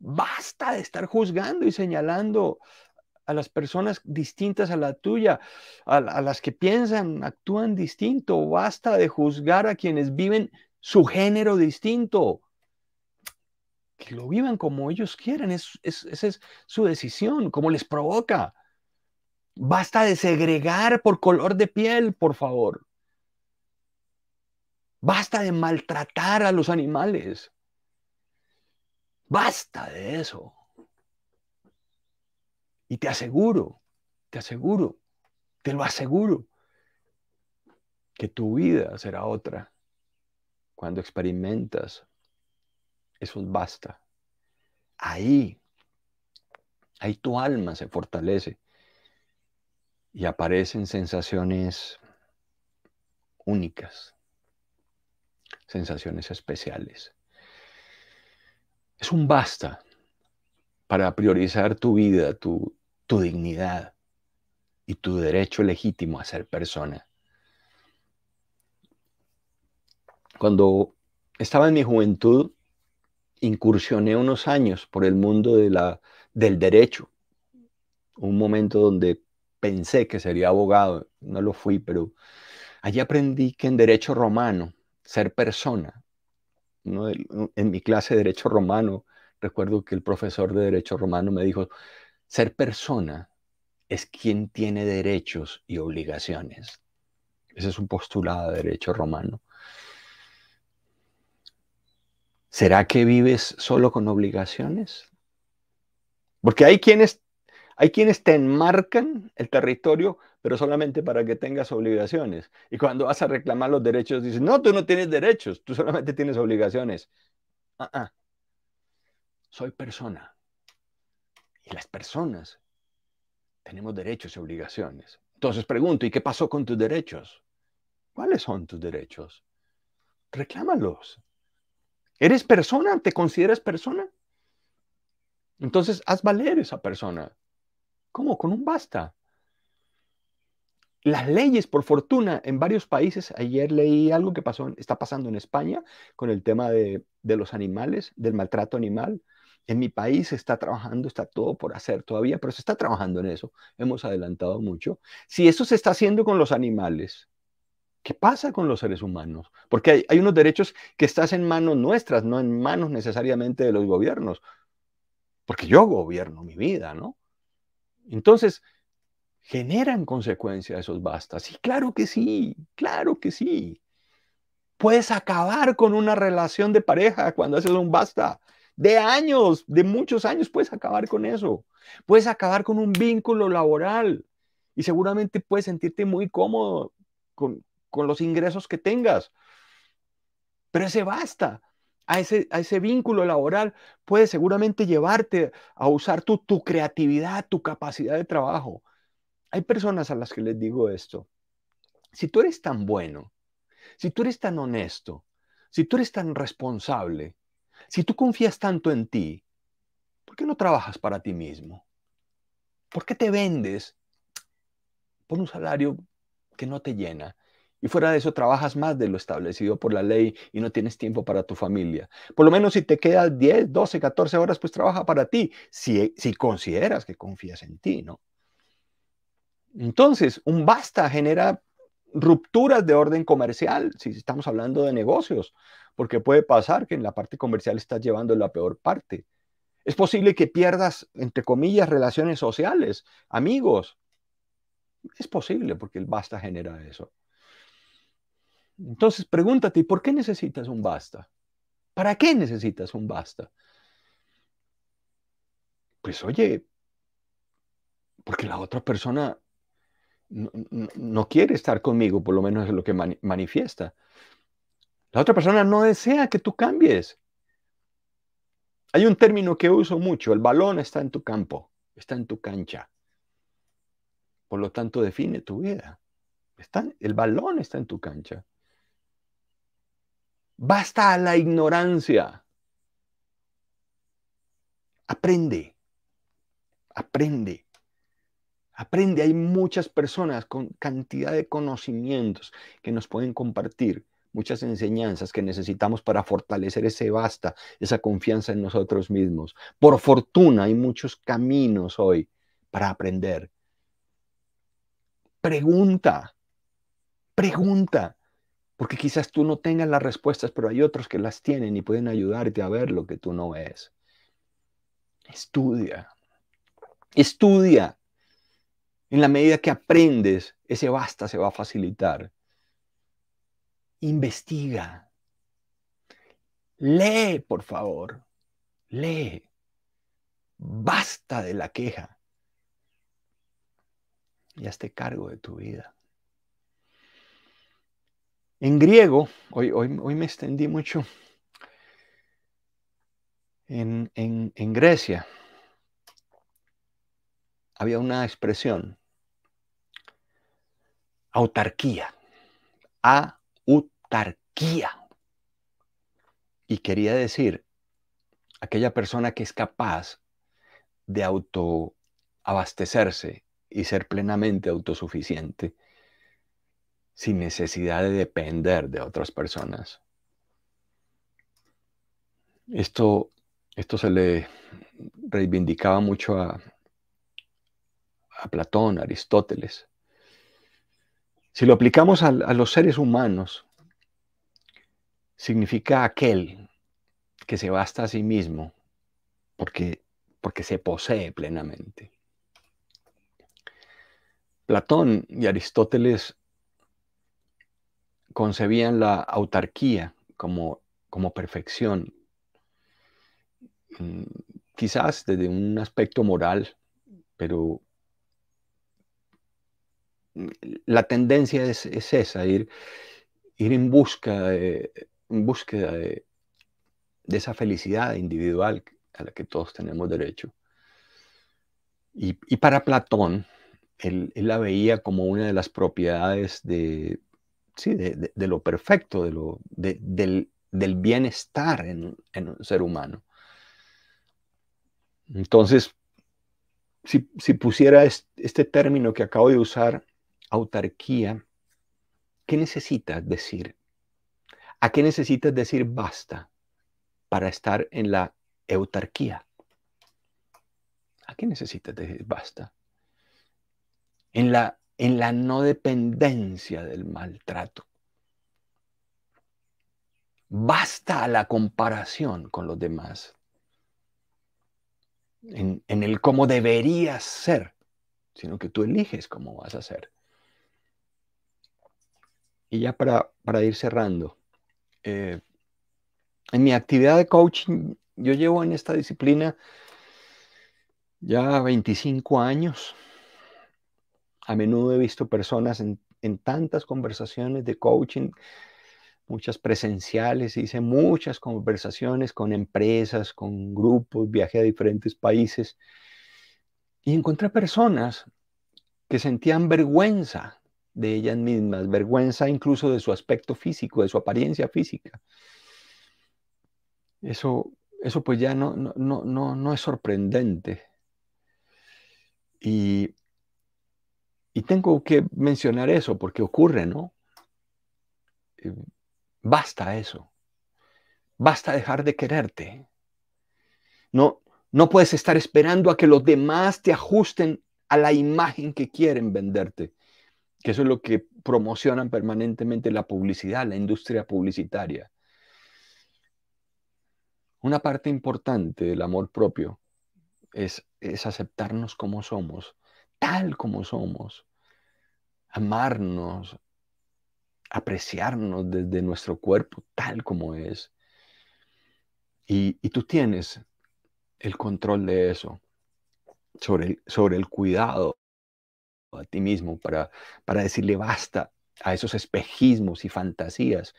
Basta de estar juzgando y señalando a las personas distintas a la tuya, a, las que piensan, actúan distinto. Basta de juzgar a quienes viven su género distinto. Que lo vivan como ellos quieran, es, esa es su decisión, como les provoca. Basta de segregar por color de piel, por favor. Basta de maltratar a los animales. Basta de eso. Y te aseguro, te aseguro, te lo aseguro, que tu vida será otra cuando experimentas eso basta. Ahí, ahí tu alma se fortalece y aparecen sensaciones únicas, sensaciones especiales es un basta para priorizar tu vida, tu, dignidad y tu derecho legítimo a ser persona. Cuando estaba en mi juventud, incursioné unos años por el mundo del derecho, un momento donde pensé que sería abogado, no lo fui, pero allí aprendí que en derecho romano ser persona en mi clase de Derecho Romano, recuerdo que el profesor de Derecho Romano me dijo, ser persona es quien tiene derechos y obligaciones. Ese es un postulado de Derecho Romano. ¿Será que vives solo con obligaciones? Porque hay quienes, hay quienes te enmarcan el territorio pero solamente para que tengas obligaciones. Y cuando vas a reclamar los derechos, dices, no, tú no tienes derechos, tú solamente tienes obligaciones. Ah, ah. Soy persona. Y las personas tenemos derechos y obligaciones. Entonces pregunto, ¿y qué pasó con tus derechos? ¿Cuáles son tus derechos? Reclámalos. ¿Eres persona? ¿Te consideras persona? Entonces haz valer esa persona. ¿Cómo? Con un basta las leyes, por fortuna, en varios países, ayer leí algo que pasó, está pasando en España con el tema de, los animales, del maltrato animal. En mi país se está trabajando, está todo por hacer todavía, pero se está trabajando en eso. Hemos adelantado mucho. Si eso se está haciendo con los animales, ¿qué pasa con los seres humanos? Porque hay, unos derechos que están en manos nuestras, no en manos necesariamente de los gobiernos. Porque yo gobierno mi vida, ¿no? Entonces, generan consecuencias esos bastas. y claro que sí, claro que sí. Puedes acabar con una relación de pareja cuando haces un basta. De años, de muchos años, puedes acabar con eso. Puedes acabar con un vínculo laboral y seguramente puedes sentirte muy cómodo con, los ingresos que tengas. Pero ese basta. A ese, a ese, vínculo laboral puede seguramente llevarte a usar tu creatividad, tu capacidad de trabajo, hay personas a las que les digo esto. Si tú eres tan bueno, si tú eres tan honesto, si tú eres tan responsable, si tú confías tanto en ti, ¿por qué no trabajas para ti mismo? ¿Por qué te vendes por un salario que no te llena? Y fuera de eso, trabajas más de lo establecido por la ley y no tienes tiempo para tu familia. Por lo menos si te quedas 10, 12, 14 horas, pues trabaja para ti, si, si consideras que confías en ti, ¿no? Entonces, un basta genera rupturas de orden comercial, si estamos hablando de negocios, porque puede pasar que en la parte comercial estás llevando la peor parte. Es posible que pierdas, entre comillas, relaciones sociales, amigos. Es posible porque el basta genera eso. Entonces, pregúntate, ¿por qué necesitas un basta? ¿Para qué necesitas un basta? Pues oye, porque la otra persona no, quiere estar conmigo, por lo menos es lo que manifiesta. La otra persona no desea que tú cambies. Hay un término que uso mucho, el balón está en tu campo, está en tu cancha. Por lo tanto, define tu vida. Está, el balón está en tu cancha. Basta la ignorancia. Aprende, aprende. Aprende, hay muchas personas con cantidad de conocimientos que nos pueden compartir, muchas enseñanzas que necesitamos para fortalecer ese basta, esa confianza en nosotros mismos. Por fortuna hay muchos caminos hoy para aprender. Pregunta, pregunta, porque quizás tú no tengas las respuestas, pero hay otros que las tienen y pueden ayudarte a ver lo que tú no ves. Estudia, estudia, en la medida que aprendes, ese basta se va a facilitar. Investiga. Lee, por favor. Lee. Basta de la queja. Y hazte cargo de tu vida. En griego, hoy, me extendí mucho en, en Grecia había una expresión autarquía, autarquía. Y quería decir, aquella persona que es capaz de autoabastecerse y ser plenamente autosuficiente sin necesidad de depender de otras personas. Esto, esto se le reivindicaba mucho a, a Platón, Aristóteles, si lo aplicamos a, los seres humanos, significa aquel que se basta a sí mismo porque, porque se posee plenamente. Platón y Aristóteles concebían la autarquía como, como perfección, mm, quizás desde un aspecto moral, pero la tendencia es, esa, ir, ir, en busca de, búsqueda de, esa felicidad individual a la que todos tenemos derecho. Y, para Platón, él, la veía como una de las propiedades de, de, lo perfecto, de lo, del, bienestar en, un ser humano. Entonces, si, pusiera este término que acabo de usar autarquía, ¿qué necesitas decir? ¿A qué necesitas decir basta para estar en la eutarquía? ¿A qué necesitas decir basta? En la, en la no dependencia del maltrato. Basta a la comparación con los demás. En, en el cómo deberías ser, sino que tú eliges cómo vas a ser y ya para, ir cerrando, eh, en mi actividad de coaching, yo llevo en esta disciplina ya 25 años. A menudo he visto personas en, en tantas conversaciones de coaching, muchas presenciales, hice muchas conversaciones con empresas, con grupos, viajé a diferentes países y encontré personas que sentían vergüenza de ellas mismas, vergüenza incluso de su aspecto físico, de su apariencia física. Eso, eso pues ya no, no, es sorprendente. Y, y, tengo que mencionar eso porque ocurre, ¿no? Eh, basta eso. Basta dejar de quererte. No, no puedes estar esperando a que los demás te ajusten a la imagen que quieren venderte que eso es lo que promocionan permanentemente la publicidad, la industria publicitaria. Una parte importante del amor propio es, aceptarnos como somos, tal como somos, amarnos, apreciarnos desde nuestro cuerpo tal como es. Y, tú tienes el control de eso, sobre sobre el cuidado a ti mismo para, decirle basta a esos espejismos y fantasías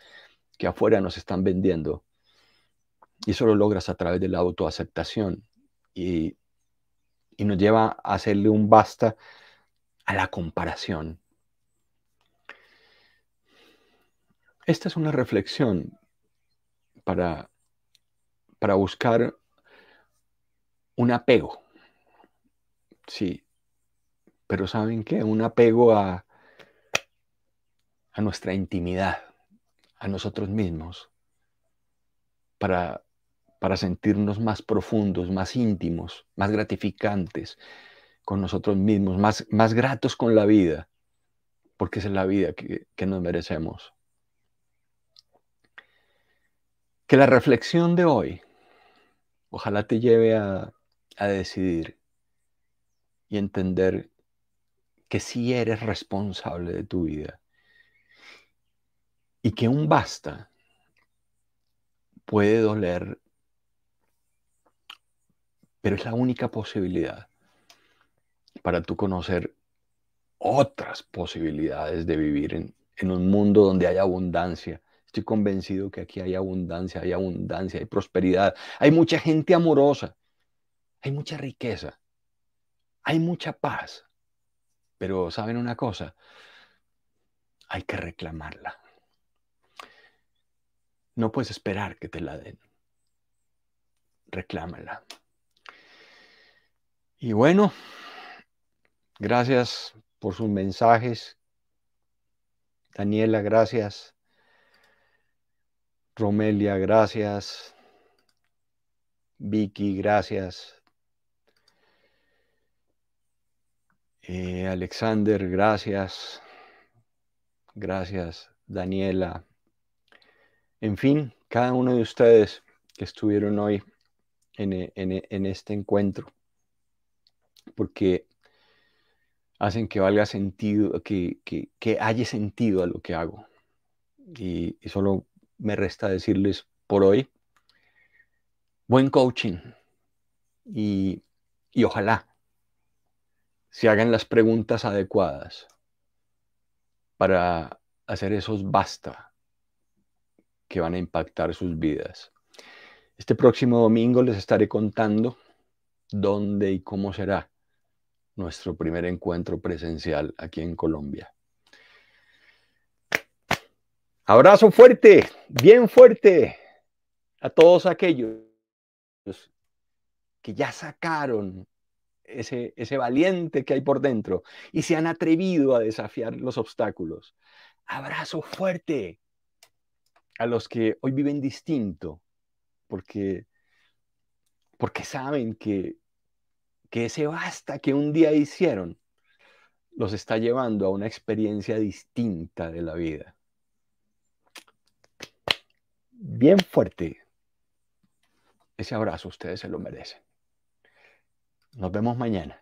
que afuera nos están vendiendo. Y eso lo logras a través de la autoaceptación y, y nos lleva a hacerle un basta a la comparación. Esta es una reflexión para, para buscar un apego. Sí, pero ¿saben que Un apego a, a nuestra intimidad, a nosotros mismos, para, sentirnos más profundos, más íntimos, más gratificantes con nosotros mismos, más, más gratos con la vida, porque es la vida que, nos merecemos. Que la reflexión de hoy, ojalá te lleve a, a decidir y entender que sí eres responsable de tu vida. Y que un basta puede doler, pero es la única posibilidad para tú conocer otras posibilidades de vivir en, un mundo donde hay abundancia. Estoy convencido que aquí hay abundancia, hay abundancia, hay prosperidad, hay mucha gente amorosa, hay mucha riqueza, hay mucha paz, pero saben una cosa, hay que reclamarla. No puedes esperar que te la den. Reclámala. Y bueno, gracias por sus mensajes. Daniela, gracias. Romelia, gracias. Vicky, gracias. Eh, Alexander, gracias. Gracias, Daniela. En fin, cada uno de ustedes que estuvieron hoy en, e, e, este encuentro, porque hacen que valga sentido, que, haya sentido a lo que hago. Y, solo me resta decirles por hoy, buen coaching y ojalá si hagan las preguntas adecuadas para hacer esos basta que van a impactar sus vidas. Este próximo domingo les estaré contando dónde y cómo será nuestro primer encuentro presencial aquí en Colombia. Abrazo fuerte, bien fuerte a todos aquellos que ya sacaron ese, valiente que hay por dentro y se han atrevido a desafiar los obstáculos. Abrazo fuerte a los que hoy viven distinto, porque, porque saben que, que ese basta que un día hicieron los está llevando a una experiencia distinta de la vida. Bien fuerte. Ese abrazo ustedes se lo merecen. Nos vemos mañana.